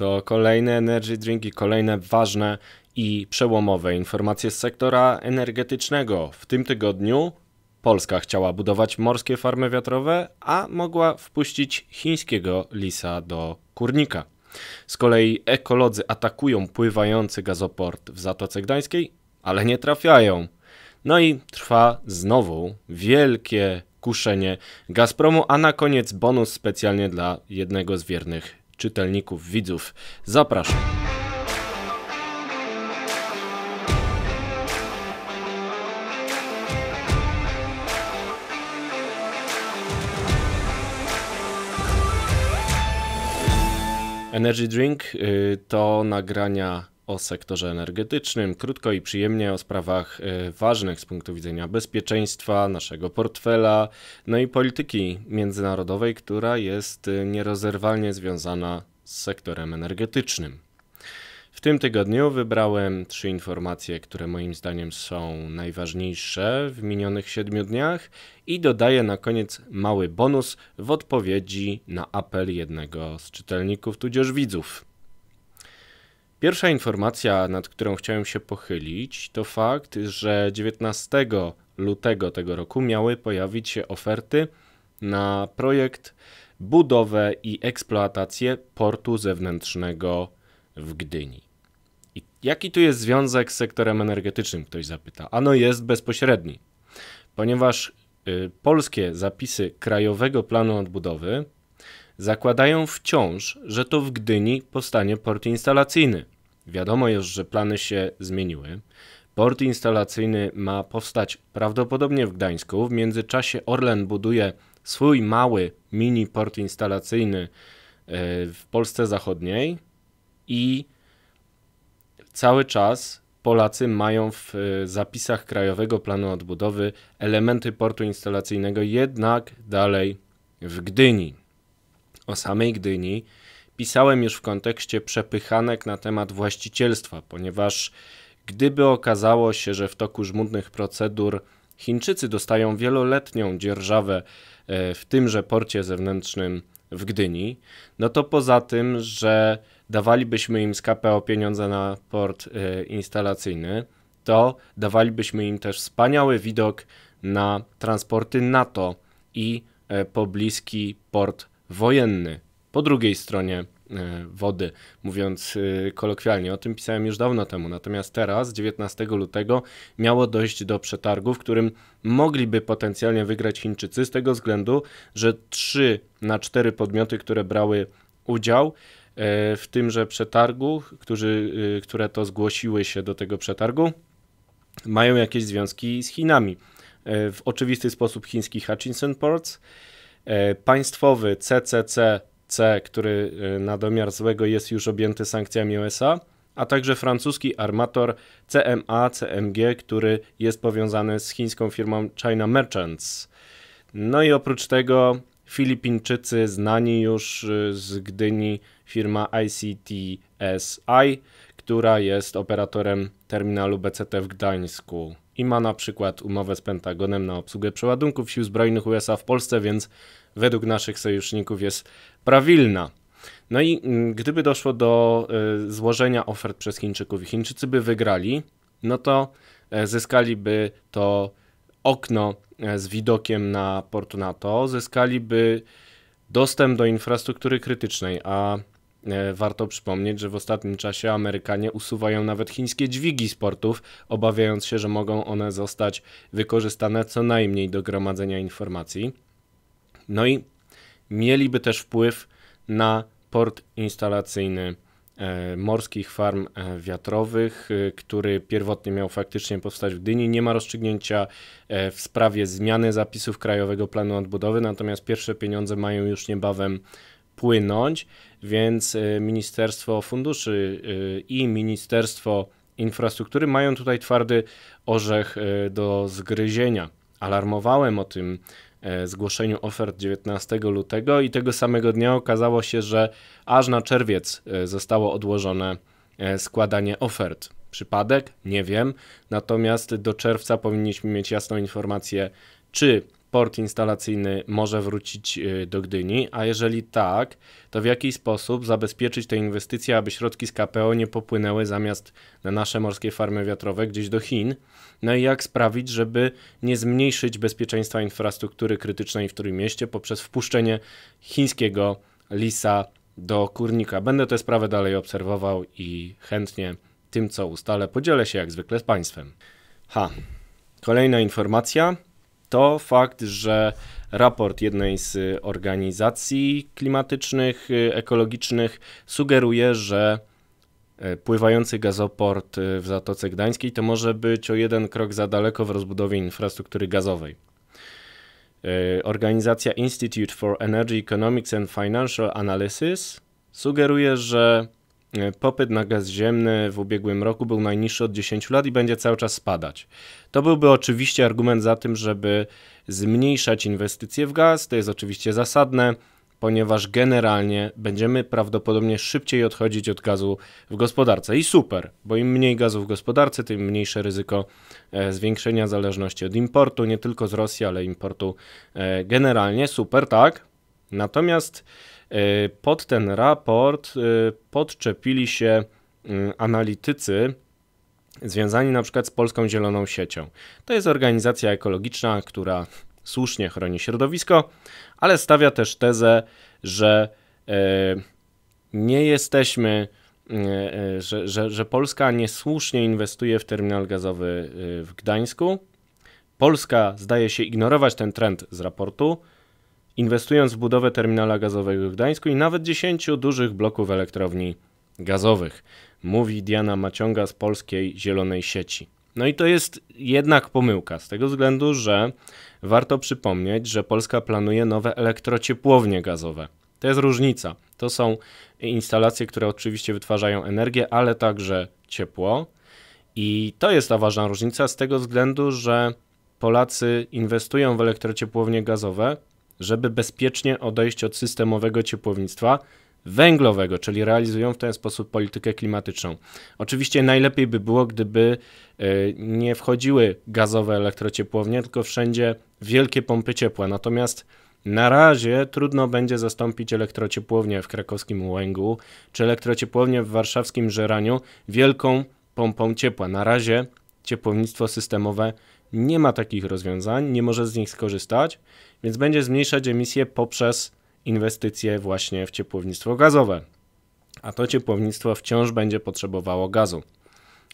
To kolejne energy drinki, kolejne ważne i przełomowe informacje z sektora energetycznego. W tym tygodniu Polska chciała budować morskie farmy wiatrowe, a mogła wpuścić chińskiego lisa do kurnika. Z kolei ekolodzy atakują pływający gazoport w Zatoce Gdańskiej, ale nie trafiają. No i trwa znowu wielkie kuszenie Gazpromu, a na koniec bonus specjalnie dla jednego z wiernych czytelników, widzów. Zapraszam. Energy Drink y, to nagrania o sektorze energetycznym, krótko i przyjemnie o sprawach e, ważnych z punktu widzenia bezpieczeństwa, naszego portfela, no i polityki międzynarodowej, która jest e, nierozerwalnie związana z sektorem energetycznym. W tym tygodniu wybrałem trzy informacje, które moim zdaniem są najważniejsze w minionych siedmiu dniach i dodaję na koniec mały bonus w odpowiedzi na apel jednego z czytelników tudzież widzów. Pierwsza informacja, nad którą chciałem się pochylić, to fakt, że 19 lutego tego roku miały pojawić się oferty na projekt budowę i eksploatację portu zewnętrznego w Gdyni. I jaki tu jest związek z sektorem energetycznym, ktoś zapyta? Ano jest bezpośredni, ponieważ y, polskie zapisy Krajowego Planu Odbudowy Zakładają wciąż, że to w Gdyni powstanie port instalacyjny. Wiadomo już, że plany się zmieniły. Port instalacyjny ma powstać prawdopodobnie w Gdańsku. W międzyczasie Orlen buduje swój mały mini port instalacyjny e, w Polsce Zachodniej i cały czas Polacy mają w e, zapisach Krajowego Planu Odbudowy elementy portu instalacyjnego jednak dalej w Gdyni o samej Gdyni pisałem już w kontekście przepychanek na temat właścicielstwa, ponieważ gdyby okazało się, że w toku żmudnych procedur Chińczycy dostają wieloletnią dzierżawę e, w tymże porcie zewnętrznym w Gdyni, no to poza tym, że dawalibyśmy im z KPO pieniądze na port e, instalacyjny, to dawalibyśmy im też wspaniały widok na transporty NATO i e, pobliski port wojenny po drugiej stronie e, wody, mówiąc e, kolokwialnie. O tym pisałem już dawno temu, natomiast teraz, 19 lutego, miało dojść do przetargu, w którym mogliby potencjalnie wygrać Chińczycy z tego względu, że 3 na 4 podmioty, które brały udział e, w tymże przetargu, którzy, które to zgłosiły się do tego przetargu, mają jakieś związki z Chinami. W oczywisty sposób chiński Hutchinson Ports, E, państwowy CCCC, który e, na domiar złego jest już objęty sankcjami USA, a także francuski armator CMA CMG, który jest powiązany z chińską firmą China Merchants. No i oprócz tego Filipińczycy znani już e, z Gdyni firma ICTSI, która jest operatorem terminalu BCT w Gdańsku i ma na przykład umowę z Pentagonem na obsługę przeładunków sił zbrojnych USA w Polsce, więc według naszych sojuszników jest prawilna. No i mm, gdyby doszło do y, złożenia ofert przez Chińczyków i Chińczycy by wygrali, no to e, zyskaliby to okno e, z widokiem na port NATO, zyskaliby dostęp do infrastruktury krytycznej, a E, warto przypomnieć, że w ostatnim czasie Amerykanie usuwają nawet chińskie dźwigi sportów, obawiając się, że mogą one zostać wykorzystane co najmniej do gromadzenia informacji. No i mieliby też wpływ na port instalacyjny e, morskich farm e, wiatrowych, który pierwotnie miał faktycznie powstać w Gdyni. Nie ma rozstrzygnięcia w sprawie zmiany zapisów Krajowego Planu Odbudowy, natomiast pierwsze pieniądze mają już niebawem płynąć. Więc y, Ministerstwo Funduszy y, i Ministerstwo Infrastruktury mają tutaj twardy orzech y, do zgryzienia. Alarmowałem o tym e, zgłoszeniu ofert 19 lutego i tego samego dnia okazało się, że aż na czerwiec e, zostało odłożone e, składanie ofert. Przypadek? Nie wiem. Natomiast do czerwca powinniśmy mieć jasną informację, czy port instalacyjny może wrócić y, do Gdyni, a jeżeli tak, to w jaki sposób zabezpieczyć te inwestycje, aby środki z KPO nie popłynęły zamiast na nasze morskie farmy wiatrowe gdzieś do Chin? No i jak sprawić, żeby nie zmniejszyć bezpieczeństwa infrastruktury krytycznej w Trójmieście poprzez wpuszczenie chińskiego lisa do kurnika? Będę tę sprawę dalej obserwował i chętnie tym, co ustalę, podzielę się jak zwykle z Państwem. Ha, kolejna informacja to fakt, że raport jednej z y, organizacji klimatycznych, y, ekologicznych sugeruje, że y, pływający gazoport w Zatoce Gdańskiej to może być o jeden krok za daleko w rozbudowie infrastruktury gazowej. Organizacja Institute for Energy Economics and Financial Analysis sugeruje, że E, popyt na gaz ziemny w ubiegłym roku był najniższy od 10 lat i będzie cały czas spadać. To byłby oczywiście argument za tym, żeby zmniejszać inwestycje w gaz. To jest oczywiście zasadne, ponieważ generalnie będziemy prawdopodobnie szybciej odchodzić od gazu w gospodarce. I super, bo im mniej gazu w gospodarce, tym mniejsze ryzyko e, zwiększenia zależności od importu, nie tylko z Rosji, ale importu e, generalnie. Super, tak. Natomiast Y, pod ten raport y, podczepili się y, analitycy związani na przykład z Polską Zieloną Siecią. To jest organizacja ekologiczna, która słusznie chroni środowisko, ale stawia też tezę, że nie jesteśmy, że, że, że Polska niesłusznie inwestuje w terminal gazowy w Gdańsku. Polska zdaje się ignorować ten trend z raportu, inwestując w budowę terminala gazowego w Gdańsku i nawet 10 dużych bloków elektrowni gazowych, mówi Diana Maciąga z Polskiej Zielonej Sieci. No i to jest jednak pomyłka, z tego względu, że warto przypomnieć, że Polska planuje nowe elektrociepłownie gazowe. To jest różnica. To są instalacje, które oczywiście wytwarzają energię, ale także ciepło. I to jest ta ważna różnica z tego względu, że Polacy inwestują w elektrociepłownie gazowe, żeby bezpiecznie odejść od systemowego ciepłownictwa węglowego, czyli realizują w ten sposób politykę klimatyczną. Oczywiście najlepiej by było, gdyby e, nie wchodziły gazowe elektrociepłownie, tylko wszędzie wielkie pompy ciepła. Natomiast na razie trudno będzie zastąpić elektrociepłownię w krakowskim Łęgu czy elektrociepłownię w warszawskim Żeraniu wielką pompą ciepła. Na razie ciepłownictwo systemowe nie ma takich rozwiązań, nie może z nich skorzystać, więc będzie zmniejszać emisję poprzez inwestycje właśnie w ciepłownictwo gazowe. A to ciepłownictwo wciąż będzie potrzebowało gazu.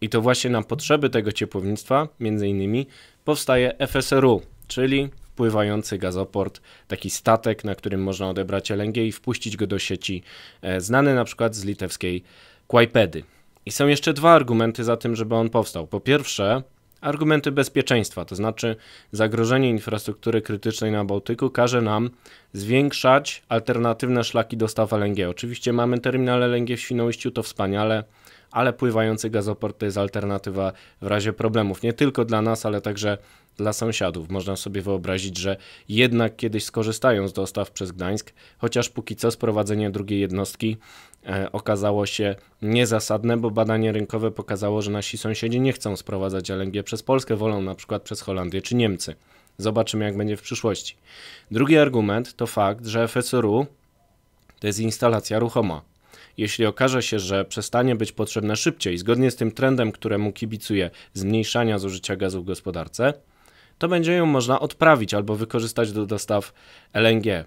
I to właśnie na potrzeby tego ciepłownictwa, między innymi, powstaje FSRU, czyli pływający gazoport, taki statek, na którym można odebrać LNG i wpuścić go do sieci, e, znany na przykład z litewskiej Kłajpedy. I są jeszcze dwa argumenty za tym, żeby on powstał. Po pierwsze, argumenty bezpieczeństwa, to znaczy zagrożenie infrastruktury krytycznej na Bałtyku każe nam zwiększać alternatywne szlaki dostaw LNG. Oczywiście mamy terminal LNG w Świnoujściu, to wspaniale, ale pływający gazoport to jest alternatywa w razie problemów. Nie tylko dla nas, ale także dla sąsiadów. Można sobie wyobrazić, że jednak kiedyś skorzystają z dostaw przez Gdańsk, chociaż póki co sprowadzenie drugiej jednostki e, okazało się niezasadne, bo badanie rynkowe pokazało, że nasi sąsiedzi nie chcą sprowadzać LNG przez Polskę, wolą na przykład przez Holandię czy Niemcy. Zobaczymy, jak będzie w przyszłości. Drugi argument to fakt, że FSRU to jest instalacja ruchoma. Jeśli okaże się, że przestanie być potrzebna szybciej, zgodnie z tym trendem, któremu kibicuje zmniejszania zużycia gazu w gospodarce, to będzie ją można odprawić albo wykorzystać do dostaw LNG.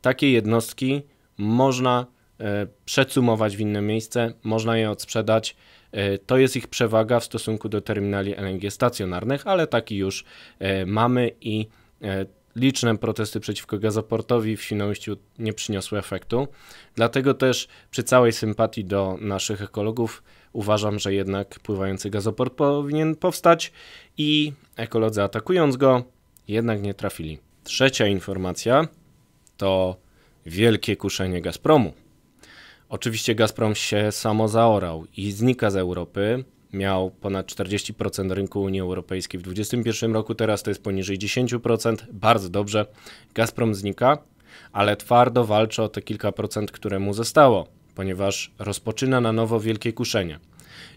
Takie jednostki można e, przecumować w inne miejsce, można je odsprzedać. E, to jest ich przewaga w stosunku do terminali LNG stacjonarnych, ale taki już e, mamy i liczne protesty przeciwko gazoportowi w Świnoujściu nie przyniosły efektu. Dlatego też przy całej sympatii do naszych ekologów uważam, że jednak pływający gazoport powinien powstać i ekolodzy atakując go jednak nie trafili. Trzecia informacja to wielkie kuszenie Gazpromu. Oczywiście Gazprom się samo zaorał i znika z Europy miał ponad 40% rynku Unii Europejskiej. W 2021 roku teraz to jest poniżej 10%. Bardzo dobrze. Gazprom znika, ale twardo walczy o te kilka procent, które mu zostało, ponieważ rozpoczyna na nowo wielkie kuszenie.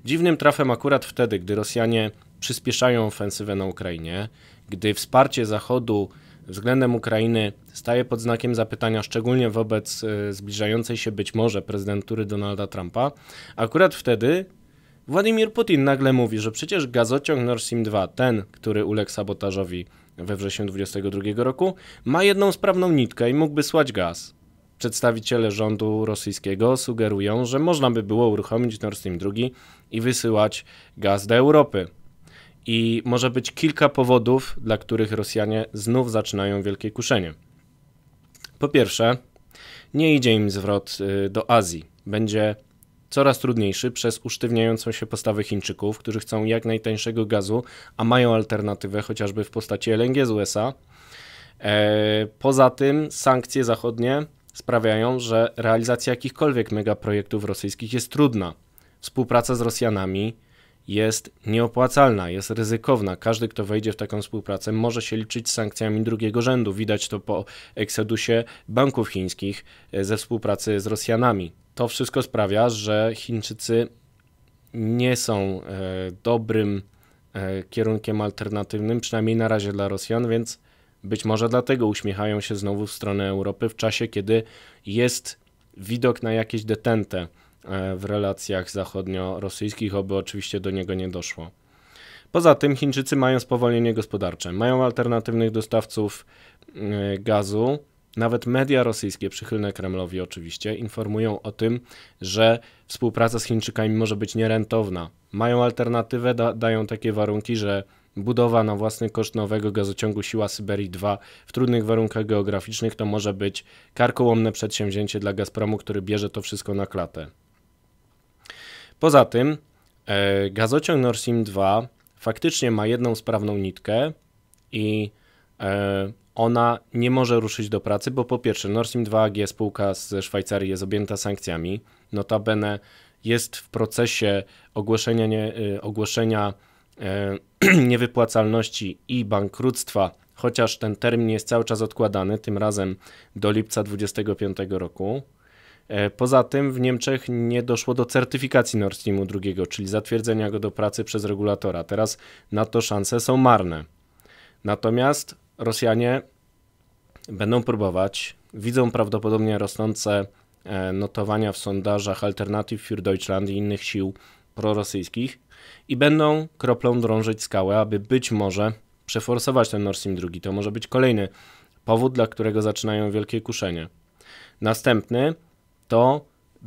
Dziwnym trafem akurat wtedy, gdy Rosjanie przyspieszają ofensywę na Ukrainie, gdy wsparcie Zachodu względem Ukrainy staje pod znakiem zapytania, szczególnie wobec e, zbliżającej się być może prezydentury Donalda Trumpa, akurat wtedy Władimir Putin nagle mówi, że przecież gazociąg Nord Stream 2, ten, który uległ sabotażowi we wrześniu 2022 roku, ma jedną sprawną nitkę i mógłby słać gaz. Przedstawiciele rządu rosyjskiego sugerują, że można by było uruchomić Nord Stream 2 i wysyłać gaz do Europy. I może być kilka powodów, dla których Rosjanie znów zaczynają wielkie kuszenie. Po pierwsze, nie idzie im zwrot y, do Azji. Będzie coraz trudniejszy przez usztywniającą się postawę Chińczyków, którzy chcą jak najtańszego gazu, a mają alternatywę chociażby w postaci LNG z USA. E, poza tym sankcje zachodnie sprawiają, że realizacja jakichkolwiek megaprojektów rosyjskich jest trudna. Współpraca z Rosjanami jest nieopłacalna, jest ryzykowna. Każdy, kto wejdzie w taką współpracę, może się liczyć z sankcjami drugiego rzędu. Widać to po eksodusie banków chińskich e, ze współpracy z Rosjanami to wszystko sprawia, że Chińczycy nie są e, dobrym e, kierunkiem alternatywnym, przynajmniej na razie dla Rosjan, więc być może dlatego uśmiechają się znowu w stronę Europy w czasie, kiedy jest widok na jakieś detente e, w relacjach zachodnio-rosyjskich, oby oczywiście do niego nie doszło. Poza tym Chińczycy mają spowolnienie gospodarcze, mają alternatywnych dostawców gazu, nawet media rosyjskie, przychylne Kremlowi oczywiście, informują o tym, że współpraca z Chińczykami może być nierentowna. Mają alternatywę, da dają takie warunki, że budowa na własny koszt nowego gazociągu Siła Syberii 2 w trudnych warunkach geograficznych to może być karkołomne przedsięwzięcie dla Gazpromu, który bierze to wszystko na klatę. Poza tym e, gazociąg Nord Stream 2 faktycznie ma jedną sprawną nitkę i e, ona nie może ruszyć do pracy, bo po pierwsze Nord Stream 2 AG, spółka ze Szwajcarii jest objęta sankcjami, notabene jest w procesie ogłoszenia, nie, y, ogłoszenia e, niewypłacalności i bankructwa, chociaż ten termin jest cały czas odkładany, tym razem do lipca 2025 roku. E, poza tym w Niemczech nie doszło do certyfikacji Nord Streamu II, czyli zatwierdzenia go do pracy przez regulatora. Teraz na to szanse są marne. Natomiast Rosjanie będą próbować, widzą prawdopodobnie rosnące e, notowania w sondażach Alternative für Deutschland i innych sił prorosyjskich i będą kroplą drążyć skałę, aby być może przeforsować ten Nord Stream 2. To może być kolejny powód, dla którego zaczynają wielkie kuszenie. Następny to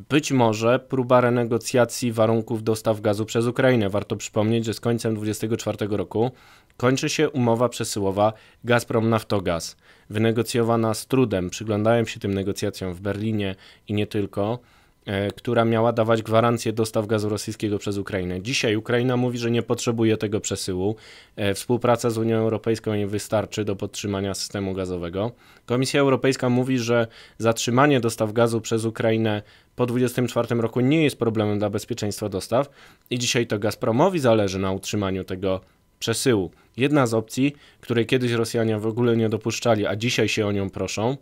być może próba renegocjacji warunków dostaw gazu przez Ukrainę. Warto przypomnieć, że z końcem 2024 roku kończy się umowa przesyłowa Gazprom-Naftogaz, wynegocjowana z trudem. Przyglądałem się tym negocjacjom w Berlinie i nie tylko. E, która miała dawać gwarancję dostaw gazu rosyjskiego przez Ukrainę. Dzisiaj Ukraina mówi, że nie potrzebuje tego przesyłu. E, współpraca z Unią Europejską nie wystarczy do podtrzymania systemu gazowego. Komisja Europejska mówi, że zatrzymanie dostaw gazu przez Ukrainę po 2024 roku nie jest problemem dla bezpieczeństwa dostaw i dzisiaj to Gazpromowi zależy na utrzymaniu tego przesyłu. Jedna z opcji, której kiedyś Rosjanie w ogóle nie dopuszczali, a dzisiaj się o nią proszą,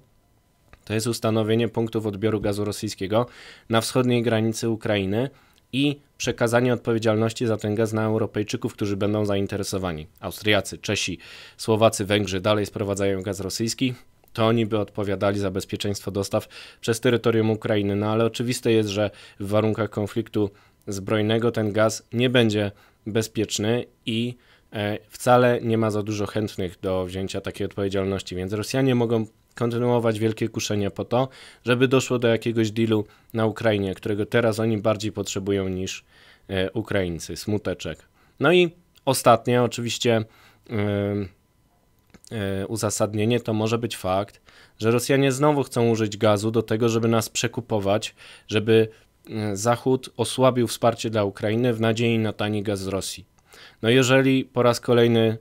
to jest ustanowienie punktów odbioru gazu rosyjskiego na wschodniej granicy Ukrainy i przekazanie odpowiedzialności za ten gaz na Europejczyków, którzy będą zainteresowani. Austriacy, Czesi, Słowacy, Węgrzy dalej sprowadzają gaz rosyjski. To oni by odpowiadali za bezpieczeństwo dostaw przez terytorium Ukrainy. No ale oczywiste jest, że w warunkach konfliktu zbrojnego ten gaz nie będzie bezpieczny i e, wcale nie ma za dużo chętnych do wzięcia takiej odpowiedzialności, więc Rosjanie mogą kontynuować wielkie kuszenie po to, żeby doszło do jakiegoś dealu na Ukrainie, którego teraz oni bardziej potrzebują niż e, Ukraińcy. Smuteczek. No i ostatnie, oczywiście, e, e, uzasadnienie to może być fakt, że Rosjanie znowu chcą użyć gazu do tego, żeby nas przekupować, żeby Zachód osłabił wsparcie dla Ukrainy w nadziei na tani gaz z Rosji. No jeżeli po raz kolejny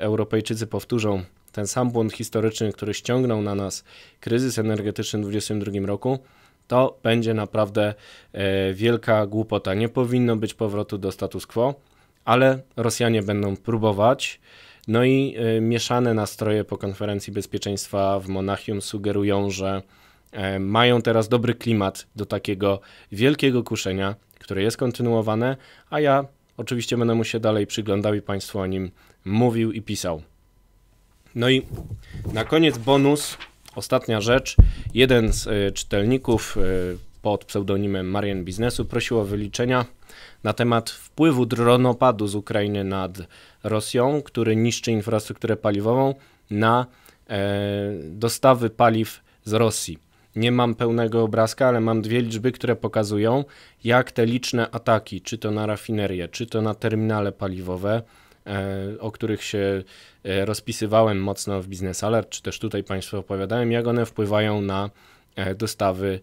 Europejczycy powtórzą ten sam błąd historyczny, który ściągnął na nas kryzys energetyczny w 2022 roku, to będzie naprawdę e, wielka głupota. Nie powinno być powrotu do status quo, ale Rosjanie będą próbować. No i e, mieszane nastroje po konferencji bezpieczeństwa w Monachium sugerują, że e, mają teraz dobry klimat do takiego wielkiego kuszenia, które jest kontynuowane, a ja oczywiście będę mu się dalej przyglądał i Państwu o nim mówił i pisał. No i na koniec bonus, ostatnia rzecz. Jeden z y, czytelników y, pod pseudonimem Marian Biznesu prosił o wyliczenia na temat wpływu dronopadu z Ukrainy nad Rosją, który niszczy infrastrukturę paliwową na y, dostawy paliw z Rosji. Nie mam pełnego obrazka, ale mam dwie liczby, które pokazują, jak te liczne ataki, czy to na rafinerię, czy to na terminale paliwowe, E, o których się e, rozpisywałem mocno w Business Alert, czy też tutaj Państwu opowiadałem, jak one wpływają na e, dostawy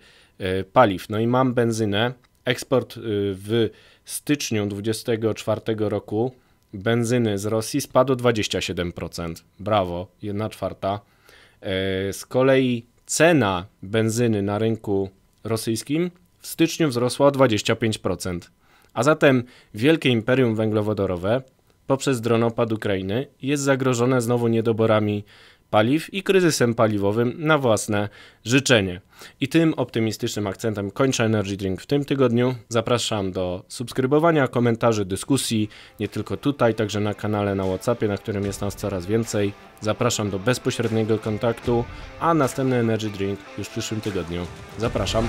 paliw. No i mam benzynę. Eksport w styczniu 2024 roku benzyny z Rosji spadł o 27%. Brawo, 1 czwarta. Z kolei cena benzyny na rynku rosyjskim w styczniu wzrosła o 25%. A zatem wielkie imperium węglowodorowe poprzez dronopad Ukrainy jest zagrożone znowu niedoborami paliw i kryzysem paliwowym na własne życzenie. I tym optymistycznym akcentem kończę Energy Drink w tym tygodniu. Zapraszam do subskrybowania, komentarzy, dyskusji, nie tylko tutaj, także na kanale na WhatsAppie, na którym jest nas coraz więcej. Zapraszam do bezpośredniego kontaktu, a następny Energy Drink już w przyszłym tygodniu. Zapraszam.